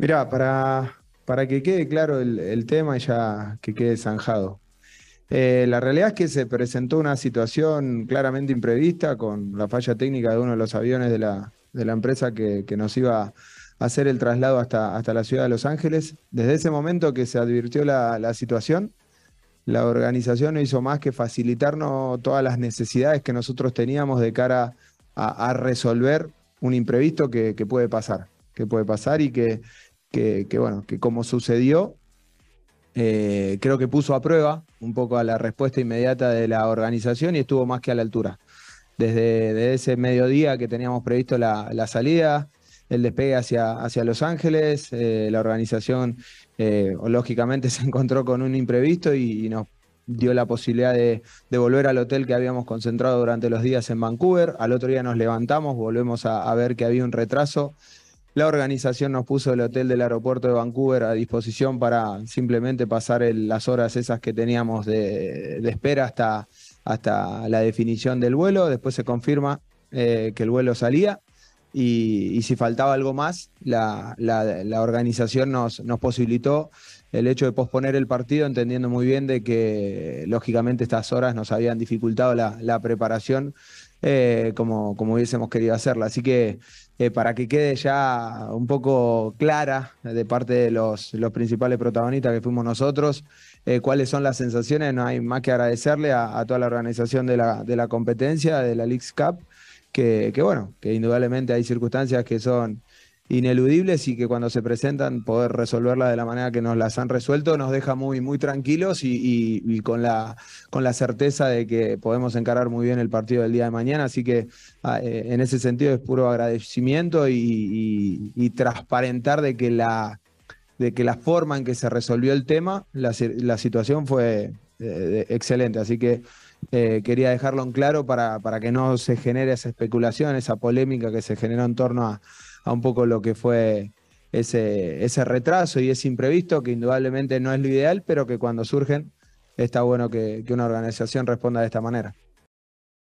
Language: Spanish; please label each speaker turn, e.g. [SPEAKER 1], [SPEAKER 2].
[SPEAKER 1] Mirá, para, para que quede claro el, tema y ya que quede zanjado. Eh, la realidad es que se presentó una situación claramente imprevista con la falla técnica de uno de los aviones de la, empresa que, nos iba a hacer el traslado hasta, hasta la ciudad de Los Ángeles. Desde ese momento que se advirtió la, situación, la organización no hizo más que facilitarnos todas las necesidades que nosotros teníamos de cara a, resolver un imprevisto que, que, puede pasar, que puede pasar y que, que, bueno, que como sucedió, eh, creo que puso a prueba un poco a la respuesta inmediata de la organización y estuvo más que a la altura. Desde, ese mediodía que teníamos previsto la, salida, el despegue hacia, hacia Los Ángeles, eh, la organización eh, lógicamente se encontró con un imprevisto y, nos dio la posibilidad de, volver al hotel que habíamos concentrado durante los días en Vancouver. Al otro día nos levantamos, volvemos a ver que había un retraso la organización nos puso el hotel del aeropuerto de Vancouver a disposición para simplemente pasar las horas esas que teníamos de, espera hasta, hasta la definición del vuelo. Después se confirma eh, que el vuelo salía y, si faltaba algo más, la, organización nos, nos, posibilitó el hecho de posponer el partido, entendiendo muy bien de que lógicamente estas horas nos habían dificultado la, la preparación eh, como, como hubiésemos querido hacerla. Así que eh, para que quede ya un poco clara de parte de los, los principales protagonistas que fuimos nosotros, eh, cuáles son las sensaciones, no hay más que agradecerle a, toda la organización de la, de la, competencia, de la Leagues Cup, que, que bueno, que indudablemente hay circunstancias que son ineludibles y que cuando se presentan poder resolverla de la manera que nos las han resuelto nos deja muy, muy tranquilos y, con, la, con la certeza de que podemos encarar muy bien el partido del día de mañana. Así que ah, eh, en ese sentido es puro agradecimiento y, transparentar de que, la, de que la forma en que se resolvió el tema, la, situación fue eh, excelente. Así que... Eh, quería dejarlo en claro para, para que no se genere esa especulación, esa polémica que se generó en torno a, a un poco lo que fue ese, ese retraso y ese imprevisto, que indudablemente no es lo ideal, pero que cuando surgen está bueno que, que una organización responda de esta manera.